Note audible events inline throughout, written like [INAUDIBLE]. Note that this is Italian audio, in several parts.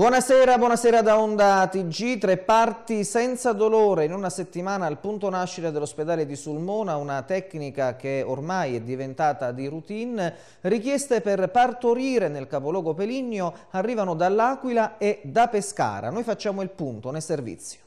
Buonasera, buonasera da Onda TG, tre parti senza dolore in una settimana al punto nascita dell'ospedale di Sulmona, una tecnica che ormai è diventata di routine, richieste per partorire nel capoluogo Peligno arrivano dall'Aquila e da Pescara, noi facciamo il punto nel servizio.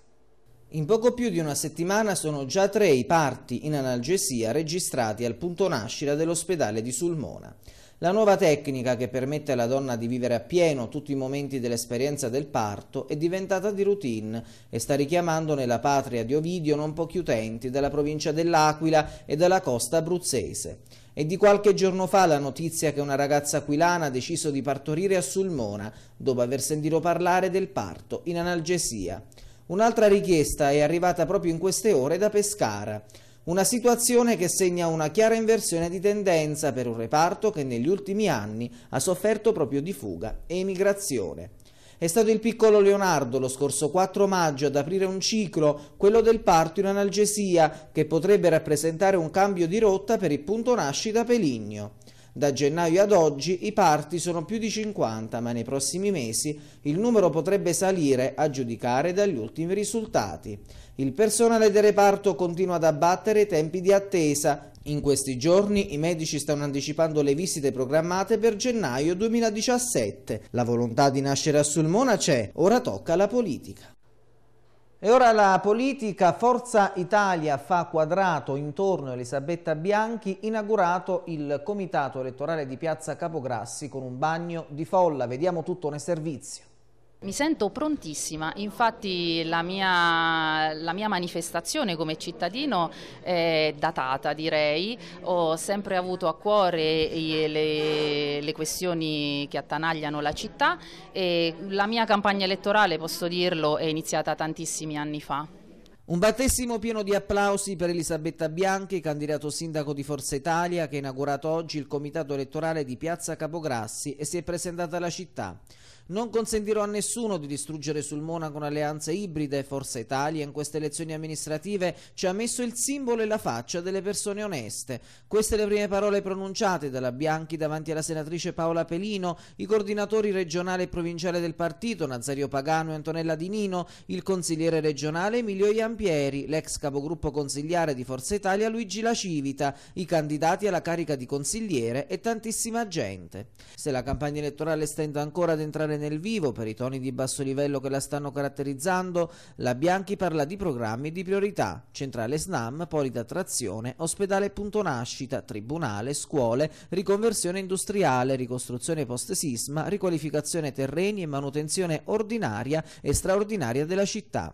In poco più di una settimana sono già tre i parti in analgesia registrati al punto nascita dell'ospedale di Sulmona. La nuova tecnica che permette alla donna di vivere appieno tutti i momenti dell'esperienza del parto è diventata di routine e sta richiamando nella patria di Ovidio non pochi utenti della provincia dell'Aquila e della costa abruzzese. È di qualche giorno fa la notizia che una ragazza aquilana ha deciso di partorire a Sulmona dopo aver sentito parlare del parto in analgesia. Un'altra richiesta è arrivata proprio in queste ore da Pescara. Una situazione che segna una chiara inversione di tendenza per un reparto che negli ultimi anni ha sofferto proprio di fuga e emigrazione. È stato il piccolo Leonardo lo scorso 4 maggio ad aprire un ciclo, quello del parto in analgesia, che potrebbe rappresentare un cambio di rotta per il punto nascita Peligno. Da gennaio ad oggi i parti sono più di 50, ma nei prossimi mesi il numero potrebbe salire a giudicare dagli ultimi risultati. Il personale del reparto continua ad abbattere i tempi di attesa. In questi giorni i medici stanno anticipando le visite programmate per gennaio 2017. La volontà di nascere a Sulmona c'è, ora tocca alla politica. E ora la politica Forza Italia fa quadrato intorno a Elisabetta Bianchi, inaugurato il comitato elettorale di Piazza Capograssi con un bagno di folla. Vediamo tutto nel servizio. Mi sento prontissima, infatti la mia, la mia, manifestazione come cittadino è datata direi, ho sempre avuto a cuore le, le questioni che attanagliano la città e la mia campagna elettorale, posso dirlo, è iniziata tantissimi anni fa. Un battesimo pieno di applausi per Elisabetta Bianchi, candidato sindaco di Forza Italia, che ha inaugurato oggi il comitato elettorale di Piazza Capograssi e si è presentata alla città. Non consentirò a nessuno di distruggere sul Monaco un'alleanza ibrida Forza Italia in queste elezioni amministrative ci ha messo il simbolo e la faccia delle persone oneste. Queste le prime parole pronunciate dalla Bianchi davanti alla senatrice Paola Pelino, i coordinatori regionale e provinciale del partito Nazario Pagano e Antonella Di Nino, il consigliere regionale Emilio Iampieri, l'ex capogruppo consigliare di Forza Italia Luigi La Civita, i candidati alla carica di consigliere e tantissima gente. Se la campagna elettorale stenta ancora ad entrare entrare nel vivo per i toni di basso livello che la stanno caratterizzando, la Bianchi parla di programmi di priorità, centrale SNAM, polida trazione, ospedale punto nascita, tribunale, scuole, riconversione industriale, ricostruzione post sisma, riqualificazione terreni e manutenzione ordinaria e straordinaria della città.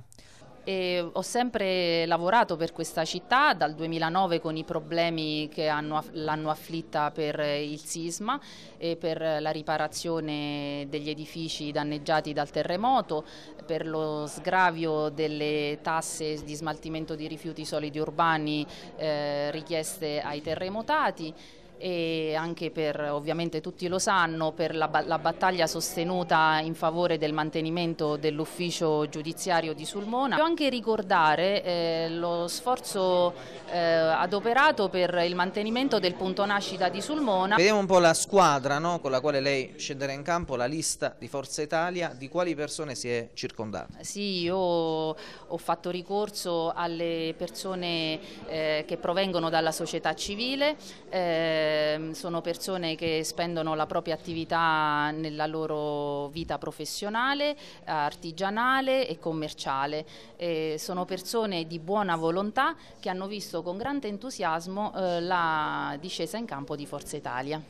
E ho sempre lavorato per questa città dal 2009 con i problemi che l'hanno afflitta per il sisma e per la riparazione degli edifici danneggiati dal terremoto, per lo sgravio delle tasse di smaltimento di rifiuti solidi urbani eh, richieste ai terremotati e anche per, ovviamente tutti lo sanno, per la, la battaglia sostenuta in favore del mantenimento dell'ufficio giudiziario di Sulmona. Voglio anche ricordare eh, lo sforzo eh, adoperato per il mantenimento del punto nascita di Sulmona. Vediamo un po' la squadra no? con la quale lei scenderà in campo, la lista di Forza Italia, di quali persone si è circondata? Sì, io ho fatto ricorso alle persone eh, che provengono dalla società civile, eh, Ehm, sono persone che spendono la propria attività nella loro vita professionale, artigianale e commerciale. Eh, sono persone di buona volontà che hanno visto con grande entusiasmo eh, la discesa in campo di Forza Italia.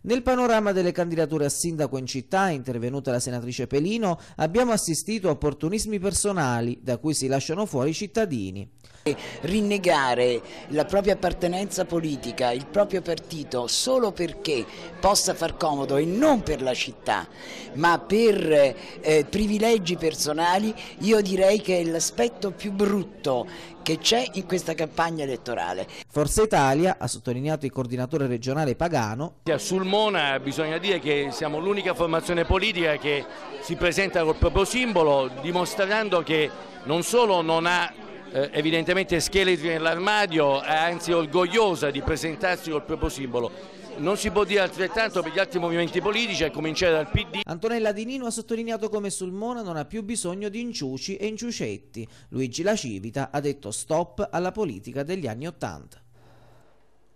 Nel panorama delle candidature a sindaco in città, intervenuta la senatrice Pelino, abbiamo assistito a opportunismi personali da cui si lasciano fuori i cittadini. Rinnegare la propria appartenenza politica, il proprio partito, solo perché possa far comodo e non per la città, ma per eh, privilegi personali, io direi che è l'aspetto più brutto che c'è in questa campagna elettorale. Forza Italia, ha sottolineato il coordinatore regionale Pagano. Sul Mona bisogna dire che siamo l'unica formazione politica che si presenta col proprio simbolo dimostrando che non solo non ha eh, evidentemente scheletri nell'armadio, eh, anzi orgogliosa di presentarsi col proprio simbolo. Non si può dire altrettanto per gli altri movimenti politici, a cominciare dal PD. Antonella Di Nino ha sottolineato come Sulmona non ha più bisogno di inciuci e inciucetti. Luigi La Civita ha detto stop alla politica degli anni Ottanta.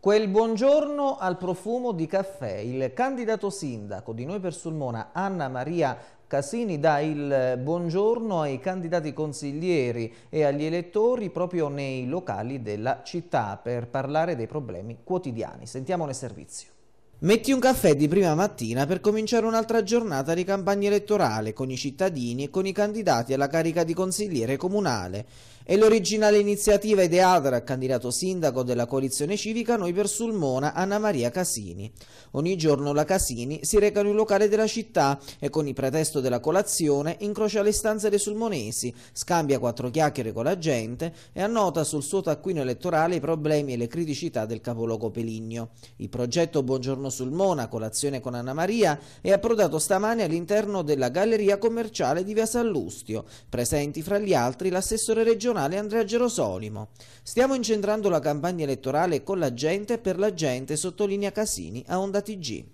Quel buongiorno al profumo di caffè. Il candidato sindaco di Noi per Sulmona, Anna Maria Casini dà il eh, buongiorno ai candidati consiglieri e agli elettori proprio nei locali della città per parlare dei problemi quotidiani. Sentiamone servizio. Metti un caffè di prima mattina per cominciare un'altra giornata di campagna elettorale con i cittadini e con i candidati alla carica di consigliere comunale. È l'originale iniziativa ideata dal candidato sindaco della coalizione civica Noi per Sulmona, Anna Maria Casini. Ogni giorno la Casini si reca in un locale della città e con il pretesto della colazione incrocia le stanze dei sulmonesi, scambia quattro chiacchiere con la gente e annota sul suo taccuino elettorale i problemi e le criticità del capoluogo Peligno. Il progetto Buongiorno Sulmona, colazione con Anna Maria, è approdato stamane all'interno della galleria commerciale di Via Sallustio, presenti fra gli altri l'assessore regionale regionale Andrea Gerosolimo. Stiamo incentrando la campagna elettorale con la gente e per la gente, sottolinea Casini a Onda TG.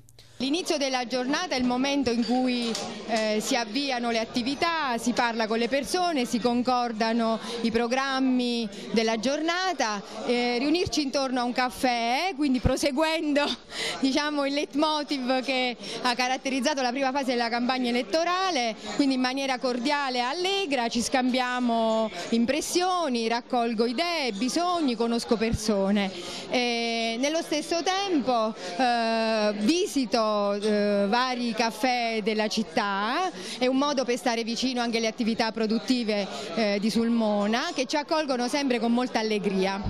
L'inizio della giornata è il momento in cui eh, si avviano le attività, si parla con le persone, si concordano i programmi della giornata, eh, riunirci intorno a un caffè, eh, quindi proseguendo [LAUGHS] diciamo, il leitmotiv che ha caratterizzato la prima fase della campagna elettorale, quindi in maniera cordiale e allegra ci scambiamo impressioni, raccolgo idee, bisogni, conosco persone. E nello stesso tempo eh, visito eh, vari caffè della città, è un modo per stare vicino anche alle attività produttive eh, di Sulmona che ci accolgono sempre con molta allegria.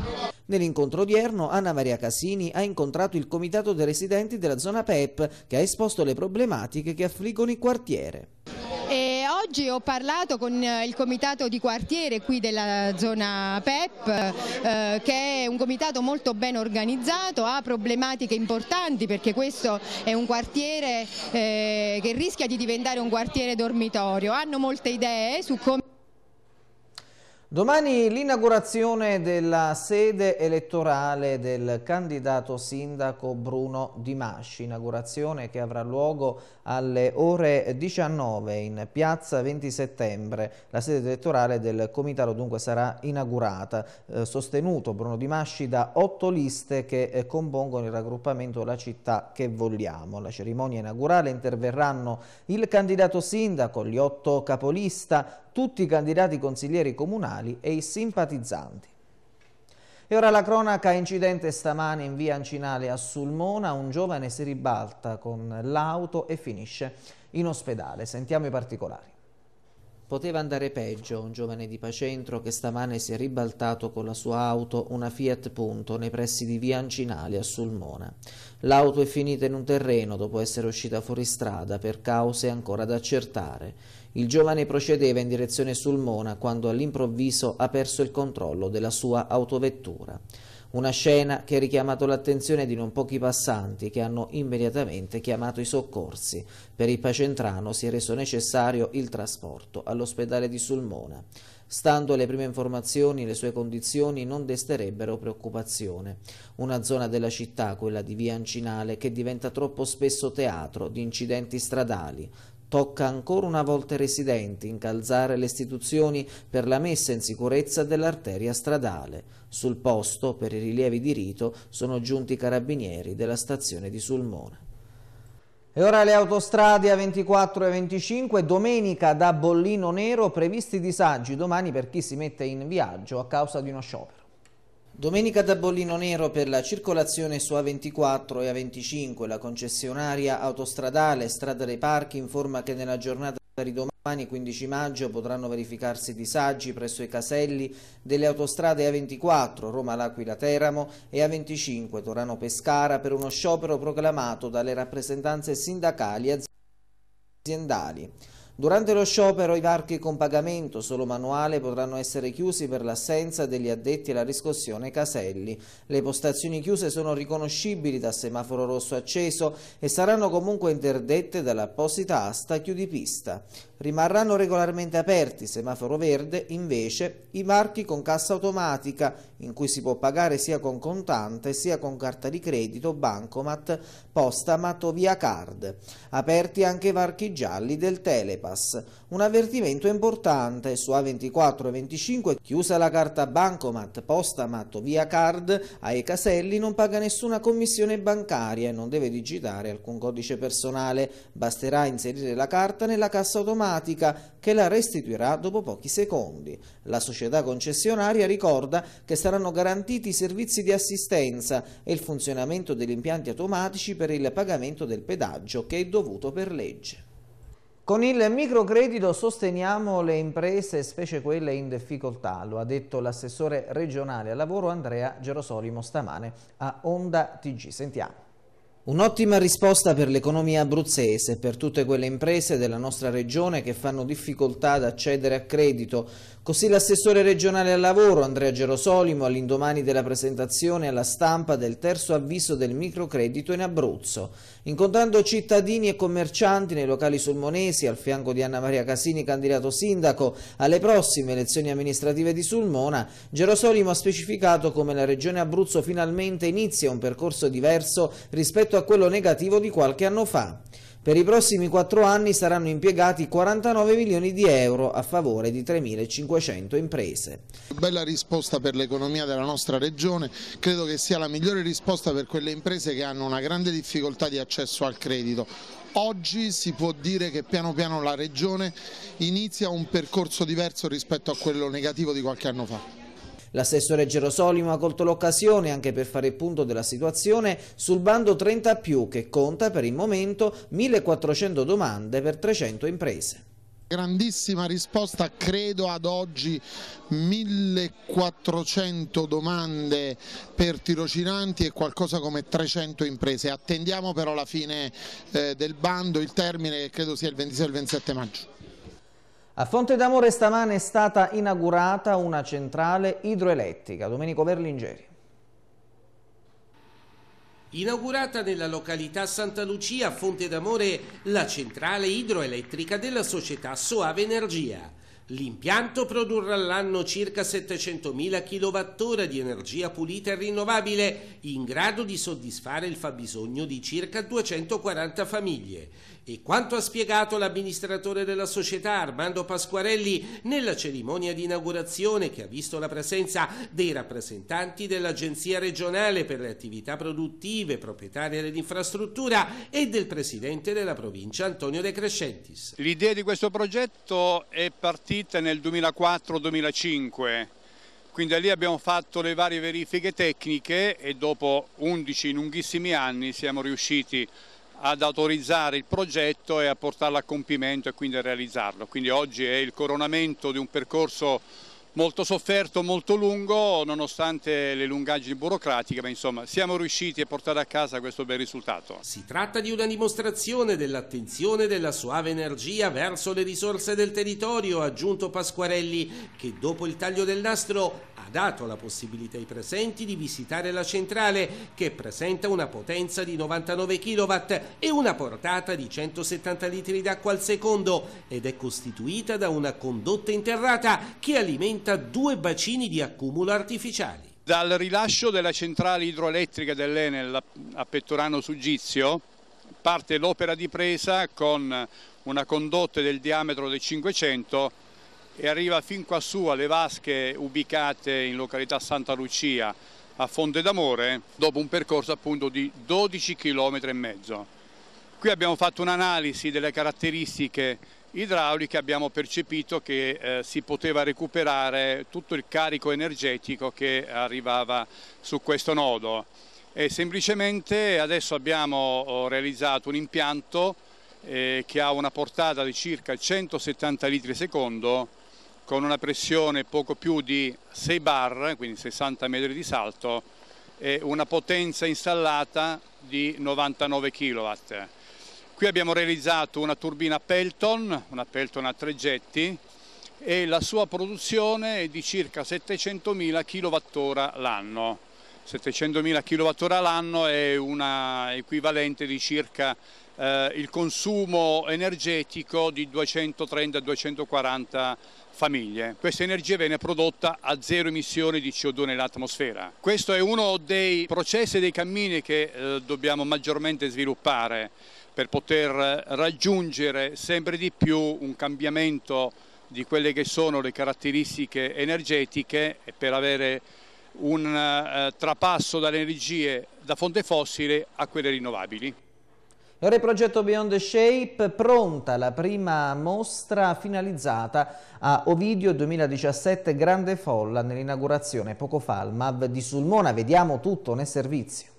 Nell'incontro odierno Anna Maria Cassini ha incontrato il comitato dei residenti della zona PEP che ha esposto le problematiche che affliggono il quartiere. Oggi ho parlato con eh, il comitato di quartiere qui della zona PEP eh, che è un comitato molto ben organizzato, ha problematiche importanti perché questo è un quartiere eh, che rischia di diventare un quartiere dormitorio, hanno molte idee su come Domani l'inaugurazione della sede elettorale del candidato sindaco Bruno Di Masci, inaugurazione che avrà luogo alle ore 19 in piazza 20 settembre. La sede elettorale del comitato dunque sarà inaugurata, eh, sostenuto Bruno Di Masci da otto liste che eh, compongono il raggruppamento La città che vogliamo. Alla cerimonia inaugurale interverranno il candidato sindaco, gli otto capolista, tutti i candidati consiglieri comunali e i simpatizzanti. E ora la cronaca incidente stamane in via Ancinale a Sulmona, un giovane si ribalta con l'auto e finisce in ospedale. Sentiamo i particolari. Poteva andare peggio, un giovane di Pacentro che stamane si è ribaltato con la sua auto, una Fiat Punto, nei pressi di via Ancinale a Sulmona. L'auto è finita in un terreno dopo essere uscita fuori strada per cause ancora da accertare. Il giovane procedeva in direzione Sulmona quando all'improvviso ha perso il controllo della sua autovettura. Una scena che ha richiamato l'attenzione di non pochi passanti che hanno immediatamente chiamato i soccorsi. Per il Pacentrano si è reso necessario il trasporto all'ospedale di Sulmona. Stando alle prime informazioni, le sue condizioni non desterebbero preoccupazione. Una zona della città, quella di Via Ancinale, che diventa troppo spesso teatro di incidenti stradali. Tocca ancora una volta ai residenti incalzare le istituzioni per la messa in sicurezza dell'arteria stradale. Sul posto, per i rilievi di rito, sono giunti i carabinieri della stazione di Sulmona. E ora le autostrade A24 e 25, domenica da Bollino Nero, previsti disagi domani per chi si mette in viaggio a causa di uno sciopero. Domenica da bollino nero per la circolazione su A24 e A25, la concessionaria autostradale Strada dei Parchi informa che nella giornata di domani 15 maggio potranno verificarsi disagi presso i caselli delle autostrade A24 Roma-L'Aquila-Teramo e A25 Torano-Pescara per uno sciopero proclamato dalle rappresentanze sindacali e aziendali. Durante lo sciopero i varchi con pagamento solo manuale potranno essere chiusi per l'assenza degli addetti alla riscossione caselli. Le postazioni chiuse sono riconoscibili da semaforo rosso acceso e saranno comunque interdette dall'apposita asta chiudipista. Rimarranno regolarmente aperti semaforo verde invece i varchi con cassa automatica in cui si può pagare sia con contante sia con carta di credito, bancomat, postamat o via card. Aperti anche i varchi gialli del Telepass. Un avvertimento importante, su A24 e 25 chiusa la carta bancomat, postamat o via card, ai caselli non paga nessuna commissione bancaria e non deve digitare alcun codice personale, basterà inserire la carta nella cassa automatica che la restituirà dopo pochi secondi. La società concessionaria ricorda che saranno garantiti i servizi di assistenza e il funzionamento degli impianti automatici per il pagamento del pedaggio che è dovuto per legge. Con il microcredito sosteniamo le imprese, specie quelle in difficoltà, lo ha detto l'assessore regionale al lavoro Andrea Gerosolimo stamane a Onda TG. Sentiamo. Un'ottima risposta per l'economia abruzzese, e per tutte quelle imprese della nostra regione che fanno difficoltà ad accedere a credito, Così l'assessore regionale al lavoro Andrea Gerosolimo all'indomani della presentazione alla stampa del terzo avviso del microcredito in Abruzzo. Incontrando cittadini e commercianti nei locali sulmonesi al fianco di Anna Maria Casini, candidato sindaco alle prossime elezioni amministrative di Sulmona, Gerosolimo ha specificato come la regione Abruzzo finalmente inizia un percorso diverso rispetto a quello negativo di qualche anno fa. Per i prossimi quattro anni saranno impiegati 49 milioni di euro a favore di 3.500 imprese. Bella risposta per l'economia della nostra regione, credo che sia la migliore risposta per quelle imprese che hanno una grande difficoltà di accesso al credito. Oggi si può dire che piano piano la regione inizia un percorso diverso rispetto a quello negativo di qualche anno fa. L'assessore Gerosolimo ha colto l'occasione anche per fare punto della situazione sul bando 30 più che conta per il momento 1400 domande per 300 imprese. Grandissima risposta, credo ad oggi 1400 domande per tirocinanti e qualcosa come 300 imprese. Attendiamo però la fine eh, del bando, il termine che credo sia il 26 o il 27 maggio. A Fonte d'Amore stamane è stata inaugurata una centrale idroelettrica. Domenico Verlingeri. Inaugurata nella località Santa Lucia a Fonte d'Amore la centrale idroelettrica della società Soave Energia. L'impianto produrrà all'anno circa 700.000 kWh di energia pulita e rinnovabile, in grado di soddisfare il fabbisogno di circa 240 famiglie. E quanto ha spiegato l'amministratore della società Armando Pasquarelli nella cerimonia di inaugurazione che ha visto la presenza dei rappresentanti dell'Agenzia regionale per le attività produttive, proprietaria dell'infrastruttura e del presidente della provincia Antonio De Crescentis. L'idea di questo progetto è partita nel 2004-2005 quindi lì abbiamo fatto le varie verifiche tecniche e dopo 11 lunghissimi anni siamo riusciti a ad autorizzare il progetto e a portarlo a compimento e quindi a realizzarlo. Quindi oggi è il coronamento di un percorso molto sofferto, molto lungo, nonostante le lungaggini burocratiche, ma insomma siamo riusciti a portare a casa questo bel risultato. Si tratta di una dimostrazione dell'attenzione della suave energia verso le risorse del territorio, ha aggiunto Pasquarelli, che dopo il taglio del nastro ha dato la possibilità ai presenti di visitare la centrale che presenta una potenza di 99 kW e una portata di 170 litri d'acqua al secondo ed è costituita da una condotta interrata che alimenta due bacini di accumulo artificiali. Dal rilascio della centrale idroelettrica dell'Enel a Pettorano Sugizio parte l'opera di presa con una condotta del diametro del 500 e arriva fin quassù alle vasche ubicate in località Santa Lucia a Fonte d'Amore dopo un percorso appunto di 12 km e mezzo. Qui abbiamo fatto un'analisi delle caratteristiche idrauliche, e abbiamo percepito che eh, si poteva recuperare tutto il carico energetico che arrivava su questo nodo e semplicemente adesso abbiamo oh, realizzato un impianto eh, che ha una portata di circa 170 litri secondo con una pressione poco più di 6 bar, quindi 60 metri di salto, e una potenza installata di 99 kW. Qui abbiamo realizzato una turbina Pelton, una Pelton a tre getti, e la sua produzione è di circa 700.000 kWh l'anno. 700.000 kWh l'anno è una equivalente di circa eh, il consumo energetico di 230-240 famiglie. Questa energia viene prodotta a zero emissioni di CO2 nell'atmosfera. Questo è uno dei processi e dei cammini che eh, dobbiamo maggiormente sviluppare per poter eh, raggiungere sempre di più un cambiamento di quelle che sono le caratteristiche energetiche e per avere un eh, trapasso dalle energie da fonte fossile a quelle rinnovabili. Ora il Progetto Beyond the Shape, pronta la prima mostra finalizzata a Ovidio 2017 Grande Folla nell'inaugurazione poco fa al MAV di Sulmona. Vediamo tutto nel servizio.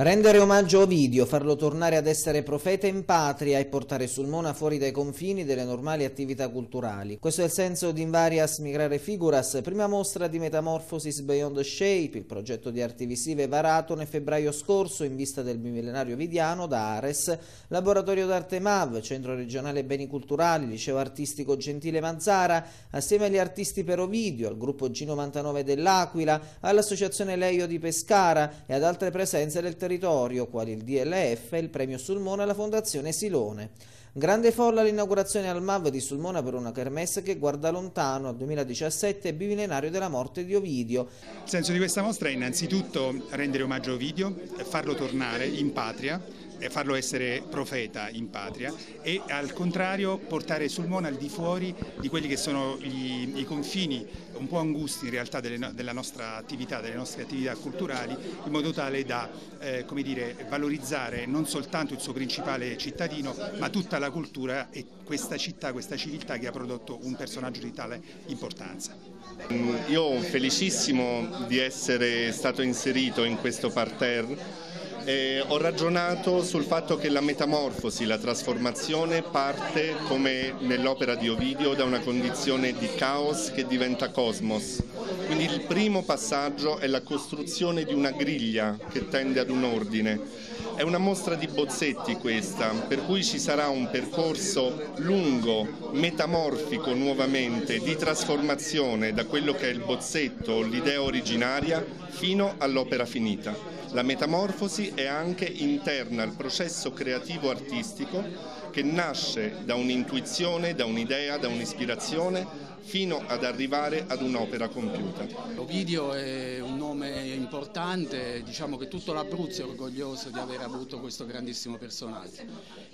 Rendere omaggio a Ovidio, farlo tornare ad essere profeta in patria e portare Sulmona fuori dai confini delle normali attività culturali. Questo è il senso di Invarias Migrare Figuras, prima mostra di Metamorphosis Beyond Shape, il progetto di arti visive varato nel febbraio scorso in vista del bimillenario ovidiano da Ares, Laboratorio d'Arte MAV, Centro Regionale Beni Culturali, Liceo Artistico Gentile Manzara, assieme agli artisti per Ovidio, al gruppo G99 dell'Aquila, all'Associazione Leio di Pescara e ad altre presenze del territorio territorio, quali il DLF il premio Sulmona e la Fondazione Silone. Grande folla all'inaugurazione al MAV di Sulmona per una kermesse che guarda lontano al 2017 bimillenario della morte di Ovidio. Il senso di questa mostra è innanzitutto rendere omaggio a Ovidio, farlo tornare in patria, farlo essere profeta in patria e al contrario portare Sulmona al di fuori di quelli che sono gli, i confini un po' angusti in realtà delle, della nostra attività, delle nostre attività culturali, in modo tale da eh, dire, valorizzare non soltanto il suo principale cittadino, ma tutta la cultura e questa città, questa civiltà che ha prodotto un personaggio di tale importanza. Io felicissimo di essere stato inserito in questo parterre eh, ho ragionato sul fatto che la metamorfosi, la trasformazione parte, come nell'opera di Ovidio, da una condizione di caos che diventa cosmos. Quindi il primo passaggio è la costruzione di una griglia che tende ad un ordine. È una mostra di bozzetti questa, per cui ci sarà un percorso lungo, metamorfico nuovamente, di trasformazione da quello che è il bozzetto, l'idea originaria, fino all'opera finita. La metamorfosi è anche interna al processo creativo artistico che nasce da un'intuizione, da un'idea, da un'ispirazione fino ad arrivare ad un'opera compiuta. Ovidio è un nome importante, diciamo che tutto l'Abruzzo è orgoglioso di aver avuto questo grandissimo personaggio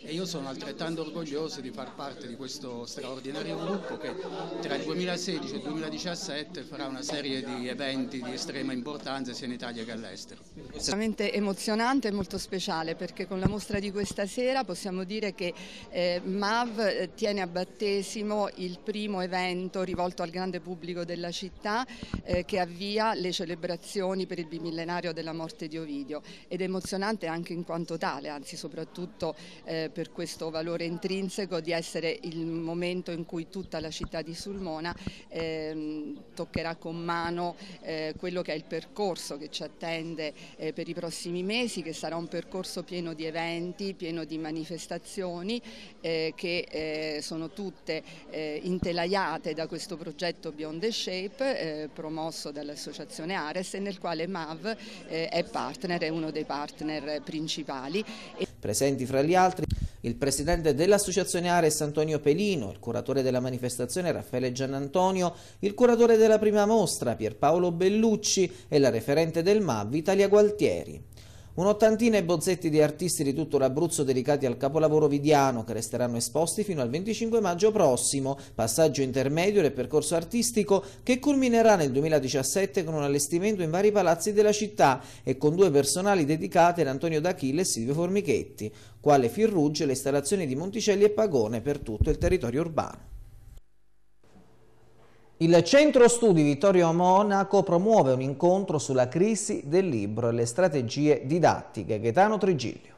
e io sono altrettanto orgoglioso di far parte di questo straordinario gruppo che tra il 2016 e il 2017 farà una serie di eventi di estrema importanza sia in Italia che all'estero. È veramente emozionante e molto speciale perché con la mostra di questa sera possiamo dire che eh, MAV eh, tiene a battesimo il primo evento rivolto al grande pubblico della città eh, che avvia le celebrazioni per il bimillenario della morte di Ovidio ed è emozionante anche in quanto tale, anzi soprattutto eh, per questo valore intrinseco di essere il momento in cui tutta la città di Sulmona eh, toccherà con mano eh, quello che è il percorso che ci attende eh, per i prossimi mesi, che sarà un percorso pieno di eventi, pieno di manifestazioni eh, che sono tutte intelaiate da questo questo progetto Beyond the Shape eh, promosso dall'associazione Ares e nel quale MAV eh, è partner, è uno dei partner principali. Presenti fra gli altri il presidente dell'associazione Ares Antonio Pelino, il curatore della manifestazione Raffaele Giannantonio, il curatore della prima mostra Pierpaolo Bellucci e la referente del MAV Italia Gualtieri. Un'ottantina e bozzetti di artisti di tutto l'Abruzzo dedicati al capolavoro vidiano che resteranno esposti fino al 25 maggio prossimo, passaggio intermedio del percorso artistico che culminerà nel 2017 con un allestimento in vari palazzi della città e con due personali dedicate ad Antonio D'Achille e Silvio Formichetti, quale Firruge le installazioni di Monticelli e Pagone per tutto il territorio urbano. Il Centro Studi Vittorio Monaco promuove un incontro sulla crisi del libro e le strategie didattiche. Gaetano Trigiglio.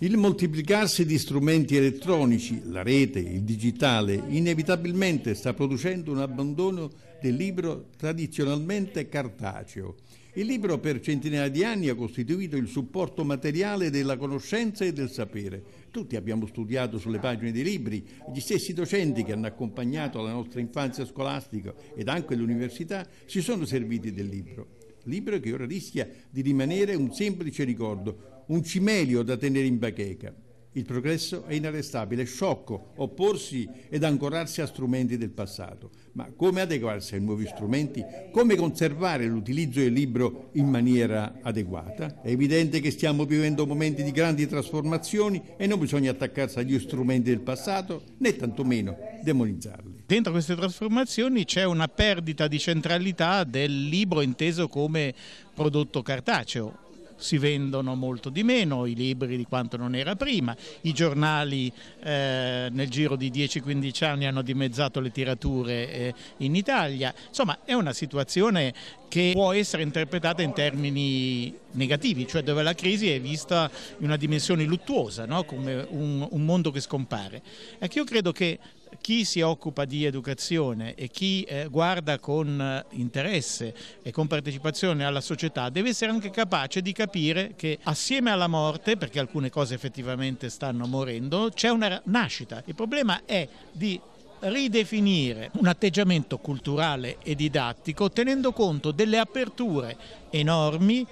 Il moltiplicarsi di strumenti elettronici, la rete, il digitale, inevitabilmente sta producendo un abbandono del libro tradizionalmente cartaceo il libro per centinaia di anni ha costituito il supporto materiale della conoscenza e del sapere. Tutti abbiamo studiato sulle pagine dei libri, gli stessi docenti che hanno accompagnato la nostra infanzia scolastica ed anche l'università si sono serviti del libro. Libro che ora rischia di rimanere un semplice ricordo, un cimelio da tenere in bacheca. Il progresso è inarrestabile, è sciocco opporsi ed ancorarsi a strumenti del passato. Ma come adeguarsi ai nuovi strumenti? Come conservare l'utilizzo del libro in maniera adeguata? È evidente che stiamo vivendo momenti di grandi trasformazioni e non bisogna attaccarsi agli strumenti del passato né tantomeno demonizzarli. Dentro queste trasformazioni c'è una perdita di centralità del libro inteso come prodotto cartaceo si vendono molto di meno i libri di quanto non era prima, i giornali eh, nel giro di 10-15 anni hanno dimezzato le tirature eh, in Italia, insomma è una situazione che può essere interpretata in termini negativi, cioè dove la crisi è vista in una dimensione luttuosa, no? come un, un mondo che scompare. Ecco, io credo che chi si occupa di educazione e chi eh, guarda con eh, interesse e con partecipazione alla società deve essere anche capace di capire che assieme alla morte, perché alcune cose effettivamente stanno morendo, c'è una nascita. Il problema è di ridefinire un atteggiamento culturale e didattico tenendo conto delle aperture enormi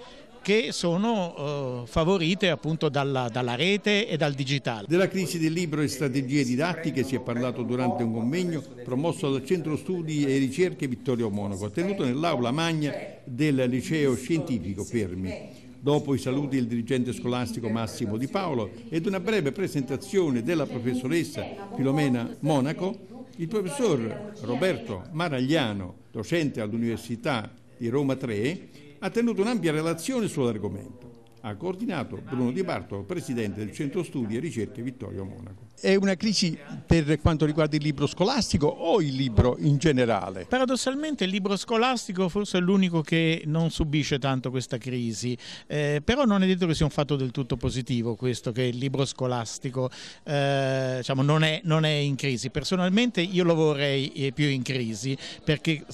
che sono eh, favorite appunto dalla, dalla, rete e dal digitale. Della crisi del libro e strategie didattiche si è parlato durante un convegno promosso dal Centro Studi e Ricerche Vittorio Monaco, tenuto nell'aula magna del liceo scientifico Fermi. Dopo i saluti del dirigente scolastico Massimo Di Paolo ed una breve presentazione della professoressa Filomena Monaco, il professor Roberto Maragliano, docente all'Università di Roma 3, ha tenuto un'ampia relazione sull'argomento. Ha coordinato Bruno Di Bartolo, presidente del Centro Studi e Ricerche Vittorio Monaco. È una crisi per quanto riguarda il libro scolastico o il libro in generale? Paradossalmente il libro scolastico forse è l'unico che non subisce tanto questa crisi, eh, però non è detto che sia un fatto del tutto positivo questo che il libro scolastico eh, diciamo, non, è, non è in crisi. Personalmente io lo vorrei eh, più in crisi perché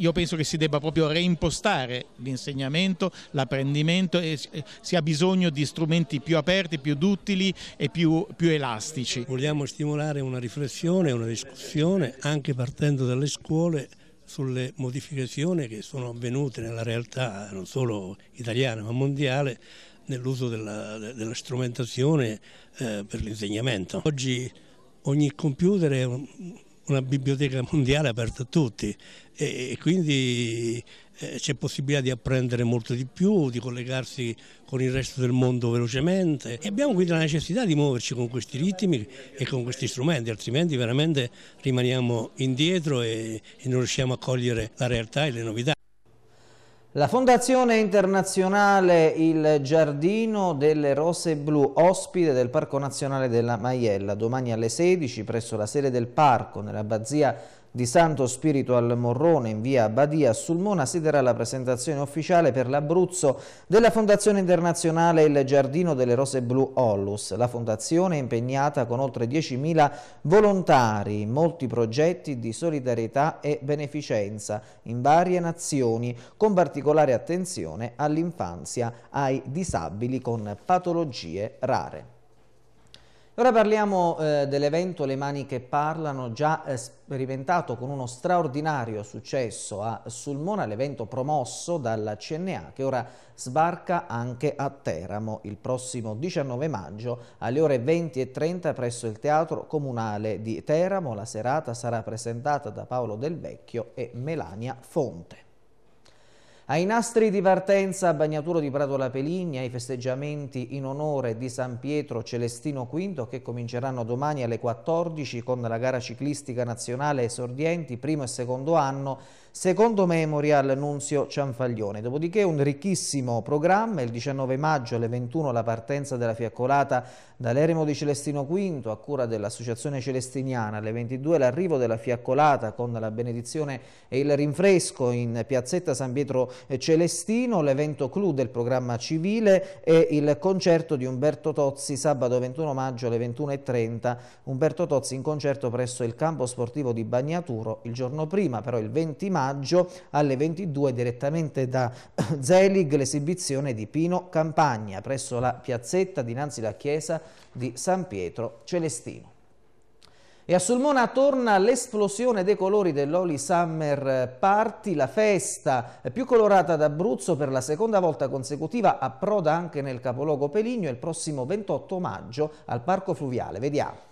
io penso che si debba proprio reimpostare l'insegnamento, l'apprendimento e eh, si ha bisogno di strumenti più aperti, più duttili e più, più elastici. Vogliamo stimolare una riflessione, una discussione anche partendo dalle scuole sulle modificazioni che sono avvenute nella realtà non solo italiana ma mondiale nell'uso della, della, strumentazione eh, per l'insegnamento. Oggi ogni computer è un, una biblioteca mondiale aperta a tutti e, e quindi eh, c'è possibilità di apprendere molto di più, di collegarsi con il resto del mondo velocemente e abbiamo quindi la necessità di muoverci con questi ritmi e con questi strumenti, altrimenti veramente rimaniamo indietro e, e non riusciamo a cogliere la realtà e le novità. La Fondazione Internazionale Il Giardino delle Rose Blu, ospite del Parco Nazionale della Maiella, domani alle 16 presso la sede del parco nell'abbazia di Santo Spirito al Morrone in via Badia sul Mona si darà la presentazione ufficiale per l'Abruzzo della Fondazione Internazionale Il Giardino delle Rose Blu Ollus. La fondazione è impegnata con oltre 10.000 volontari in molti progetti di solidarietà e beneficenza in varie nazioni, con particolare attenzione all'infanzia, ai disabili con patologie rare. Ora parliamo eh, dell'evento Le mani che parlano, già eh, sperimentato con uno straordinario successo a Sulmona, l'evento promosso dalla CNA che ora sbarca anche a Teramo il prossimo 19 maggio alle ore 20.30 presso il Teatro Comunale di Teramo. La serata sarà presentata da Paolo Del Vecchio e Melania Fonte. Ai nastri di partenza a Bagnaturo di Prato La Peligna ai festeggiamenti in onore di San Pietro Celestino V che cominceranno domani alle 14 con la gara ciclistica nazionale esordienti primo e secondo anno secondo Memorial Nunzio Cianfaglione. Dopodiché un ricchissimo programma, il 19 maggio alle 21 la partenza della fiaccolata dall'Eremo di Celestino V a cura dell'Associazione Celestiniana, alle 22 l'arrivo della fiaccolata con la benedizione e il rinfresco in piazzetta San Pietro Celestino Celestino, l'evento clou del programma civile e il concerto di Umberto Tozzi sabato 21 maggio alle 21.30. Umberto Tozzi in concerto presso il campo sportivo di Bagnaturo il giorno prima, però il 20 maggio alle 22 direttamente da [COUGHS] Zelig l'esibizione di Pino Campagna presso la piazzetta dinanzi alla chiesa di San Pietro Celestino. E a Sulmona torna l'esplosione dei colori dell'Oli Summer Party, la festa più colorata d'Abruzzo per la seconda volta consecutiva approda anche nel capoluogo Peligno il prossimo 28 maggio al Parco Fluviale. Vediamo.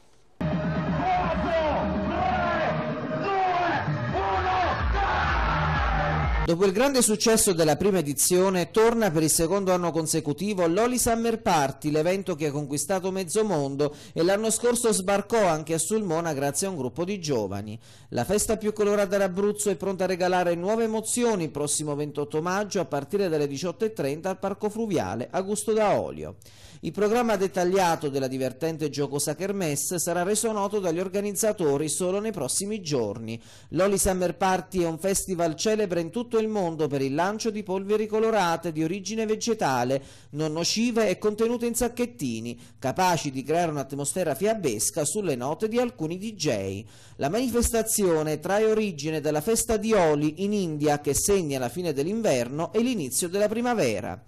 Dopo il grande successo della prima edizione, torna per il secondo anno consecutivo l'Oli Summer Party, l'evento che ha conquistato mezzo mondo e l'anno scorso sbarcò anche a Sulmona grazie a un gruppo di giovani. La festa più colorata d'Abruzzo è pronta a regalare nuove emozioni il prossimo 28 maggio a partire dalle 18.30 al Parco Fluviale Augusto da Olio. Il programma dettagliato della divertente giocosa Kermesse sarà reso noto dagli organizzatori solo nei prossimi giorni. L'Oli Summer Party è un festival celebre in tutto il mondo per il lancio di polveri colorate di origine vegetale, non nocive e contenute in sacchettini, capaci di creare un'atmosfera fiabesca sulle note di alcuni DJ. La manifestazione trae origine dalla festa di Oli in India che segna la fine dell'inverno e l'inizio della primavera.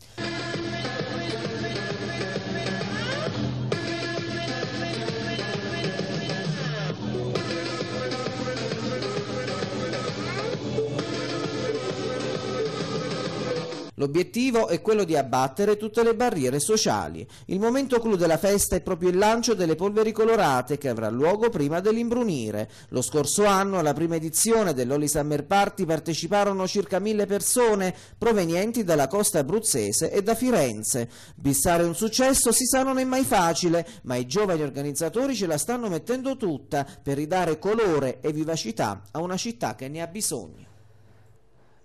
L'obiettivo è quello di abbattere tutte le barriere sociali. Il momento clou della festa è proprio il lancio delle polveri colorate che avrà luogo prima dell'imbrunire. Lo scorso anno alla prima edizione dell'Oli Summer Party parteciparono circa mille persone provenienti dalla costa abruzzese e da Firenze. Bissare un successo si sa non è mai facile, ma i giovani organizzatori ce la stanno mettendo tutta per ridare colore e vivacità a una città che ne ha bisogno.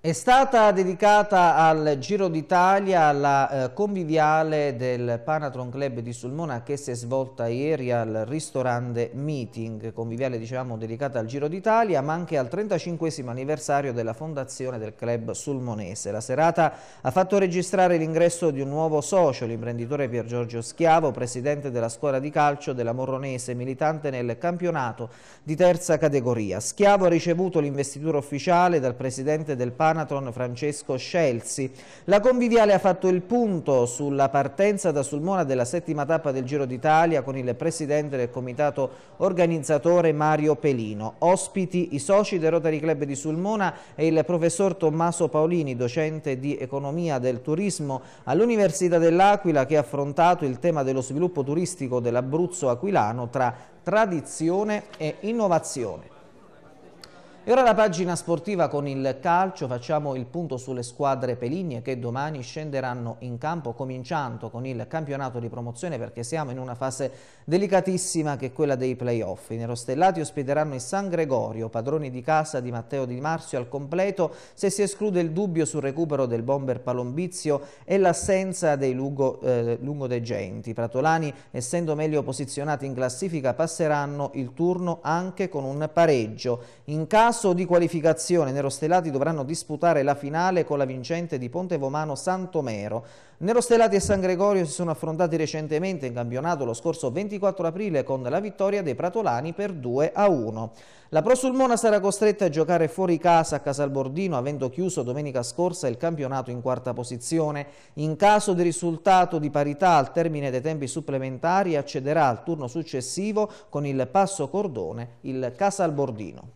È stata dedicata al Giro d'Italia la eh, conviviale del Panatron Club di Sulmona che si è svolta ieri al ristorante Meeting, conviviale dicevamo dedicata al Giro d'Italia ma anche al 35 anniversario della fondazione del club sulmonese. La serata ha fatto registrare l'ingresso di un nuovo socio, l'imprenditore Pier Giorgio Schiavo, presidente della squadra di calcio della Morronese, militante nel campionato di terza categoria. Schiavo ha ricevuto l'investitura ufficiale dal presidente del Panatron dell'Anatron Francesco Scelsi. La conviviale ha fatto il punto sulla partenza da Sulmona della settima tappa del Giro d'Italia con il presidente del comitato organizzatore Mario Pelino. Ospiti i soci del Rotary Club di Sulmona e il professor Tommaso Paolini, docente di economia del turismo all'Università dell'Aquila che ha affrontato il tema dello sviluppo turistico dell'Abruzzo aquilano tra tradizione e innovazione. E ora la pagina sportiva con il calcio, facciamo il punto sulle squadre peligne che domani scenderanno in campo cominciando con il campionato di promozione perché siamo in una fase delicatissima che è quella dei playoff. I nerostellati ospiteranno il San Gregorio, padroni di casa di Matteo Di Marzio al completo se si esclude il dubbio sul recupero del bomber Palombizio e l'assenza dei Lugo, eh, lungodegenti. I pratolani essendo meglio posizionati in classifica passeranno il turno anche con un pareggio. In caso passo di qualificazione, Nerostellati dovranno disputare la finale con la vincente di Ponte Vomano Santomero. Nerostellati e San Gregorio si sono affrontati recentemente in campionato lo scorso 24 aprile con la vittoria dei Pratolani per 2 a 1. La Prosulmona sarà costretta a giocare fuori casa a Casalbordino avendo chiuso domenica scorsa il campionato in quarta posizione. In caso di risultato di parità al termine dei tempi supplementari accederà al turno successivo con il passo cordone il Casalbordino.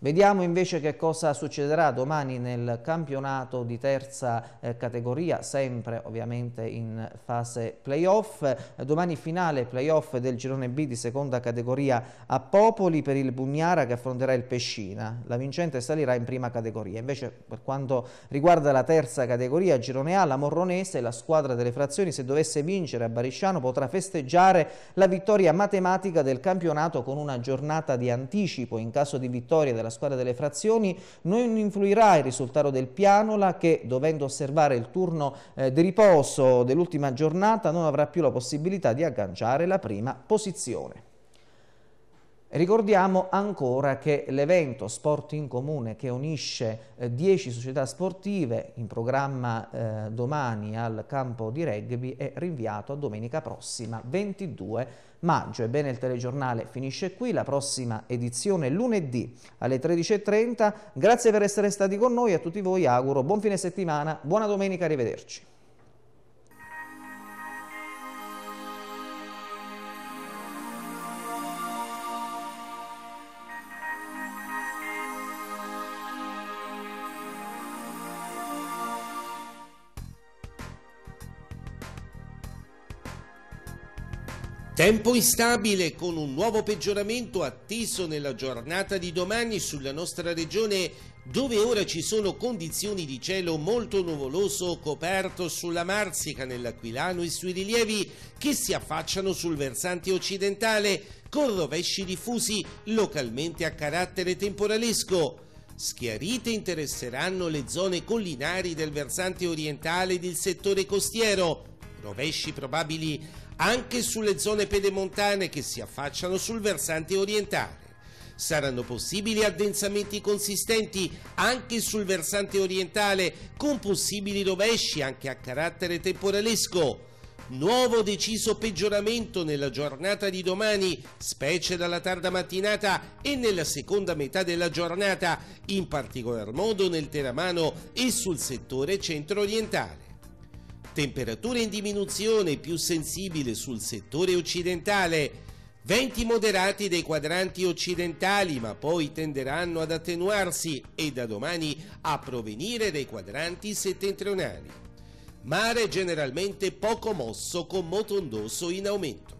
Vediamo invece che cosa succederà domani nel campionato di terza eh, categoria, sempre ovviamente in fase playoff. Eh, domani finale playoff del girone B di seconda categoria a Popoli per il Bugnara che affronterà il Pescina. La vincente salirà in prima categoria. Invece per quanto riguarda la terza categoria, girone A, la Morronese, la squadra delle frazioni, se dovesse vincere a Barisciano potrà festeggiare la vittoria matematica del campionato con una giornata di anticipo. In caso di vittoria della della squadra delle frazioni non influirà il risultato del Pianola che dovendo osservare il turno eh, di riposo dell'ultima giornata non avrà più la possibilità di agganciare la prima posizione. Ricordiamo ancora che l'evento Sport in Comune che unisce 10 eh, società sportive in programma eh, domani al campo di rugby è rinviato a domenica prossima 22 maggio. Ebbene il telegiornale finisce qui, la prossima edizione lunedì alle 13.30. Grazie per essere stati con noi, a tutti voi auguro buon fine settimana, buona domenica, arrivederci. Tempo instabile con un nuovo peggioramento atteso nella giornata di domani sulla nostra regione dove ora ci sono condizioni di cielo molto nuvoloso coperto sulla Marsica, nell'Aquilano e sui rilievi che si affacciano sul versante occidentale con rovesci diffusi localmente a carattere temporalesco. Schiarite interesseranno le zone collinari del versante orientale e del settore costiero, rovesci probabili anche sulle zone pedemontane che si affacciano sul versante orientale. Saranno possibili addensamenti consistenti anche sul versante orientale con possibili rovesci anche a carattere temporalesco. Nuovo deciso peggioramento nella giornata di domani, specie dalla tarda mattinata e nella seconda metà della giornata, in particolar modo nel Teramano e sul settore centro-orientale temperature in diminuzione più sensibile sul settore occidentale, venti moderati dei quadranti occidentali ma poi tenderanno ad attenuarsi e da domani a provenire dai quadranti settentrionali. Mare generalmente poco mosso con moto ondoso in aumento.